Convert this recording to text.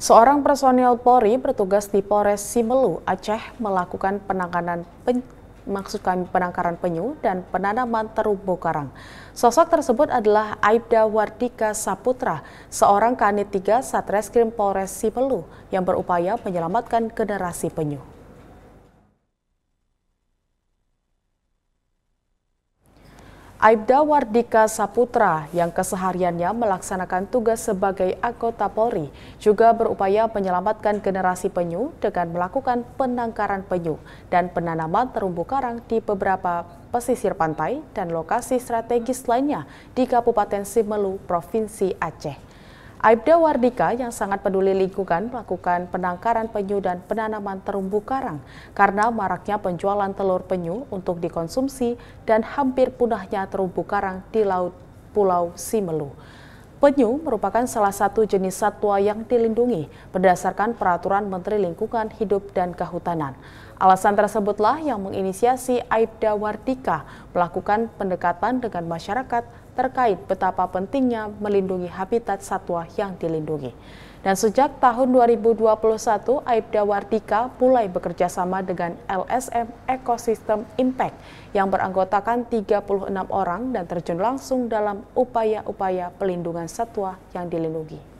Seorang personil Polri bertugas di Polres Simelu, Aceh melakukan penanganan pen maksud kami penangkaran penyu dan penanaman terumbu karang. Sosok tersebut adalah Aibda Wardika Saputra, seorang kanit 3 Satreskrim Polres Simelu yang berupaya menyelamatkan generasi penyu. Aibda Wardika Saputra yang kesehariannya melaksanakan tugas sebagai anggota Polri juga berupaya menyelamatkan generasi penyu dengan melakukan penangkaran penyu dan penanaman terumbu karang di beberapa pesisir pantai dan lokasi strategis lainnya di Kabupaten Simelu, Provinsi Aceh. Aibda Wardika yang sangat peduli lingkungan melakukan penangkaran penyu dan penanaman terumbu karang karena maraknya penjualan telur penyu untuk dikonsumsi dan hampir punahnya terumbu karang di laut Pulau Simelu. Penyu merupakan salah satu jenis satwa yang dilindungi berdasarkan peraturan Menteri Lingkungan Hidup dan Kehutanan. Alasan tersebutlah yang menginisiasi Aibda Wardika melakukan pendekatan dengan masyarakat terkait betapa pentingnya melindungi habitat satwa yang dilindungi. Dan sejak tahun 2021, Aibda Wardika mulai bekerja sama dengan LSM Ecosystem Impact yang beranggotakan 36 orang dan terjun langsung dalam upaya-upaya pelindungan satwa yang dilindungi.